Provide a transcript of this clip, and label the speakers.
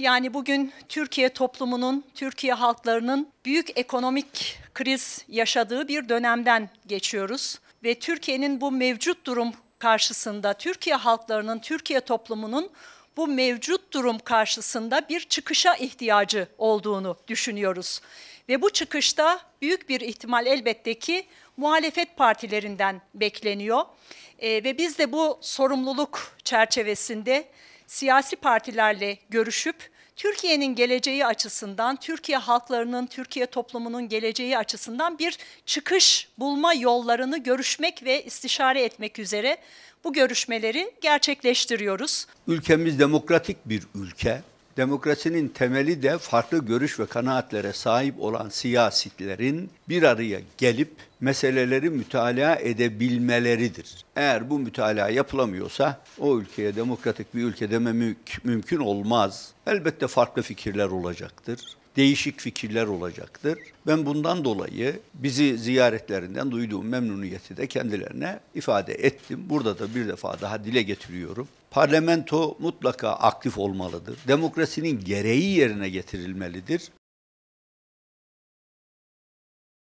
Speaker 1: yani bugün Türkiye toplumunun, Türkiye halklarının büyük ekonomik kriz yaşadığı bir dönemden geçiyoruz ve Türkiye'nin bu mevcut durum karşısında Türkiye halklarının, Türkiye toplumunun bu mevcut durum karşısında bir çıkışa ihtiyacı olduğunu düşünüyoruz. Ve bu çıkışta büyük bir ihtimal elbette ki muhalefet partilerinden bekleniyor. E, ve biz de bu sorumluluk çerçevesinde siyasi partilerle görüşüp Türkiye'nin geleceği açısından, Türkiye halklarının, Türkiye toplumunun geleceği açısından bir çıkış bulma yollarını görüşmek ve istişare etmek üzere bu görüşmeleri gerçekleştiriyoruz.
Speaker 2: Ülkemiz demokratik bir ülke. Demokrasinin temeli de farklı görüş ve kanaatlere sahip olan siyasetlerin bir araya gelip meseleleri mütalaa edebilmeleridir. Eğer bu mütalaa yapılamıyorsa o ülkeye demokratik bir ülke deme mümkün olmaz. Elbette farklı fikirler olacaktır değişik fikirler olacaktır. Ben bundan dolayı bizi ziyaretlerinden duyduğum memnuniyeti de kendilerine ifade ettim. Burada da bir defa daha dile getiriyorum. Parlamento mutlaka aktif olmalıdır. Demokrasinin
Speaker 1: gereği yerine
Speaker 2: getirilmelidir.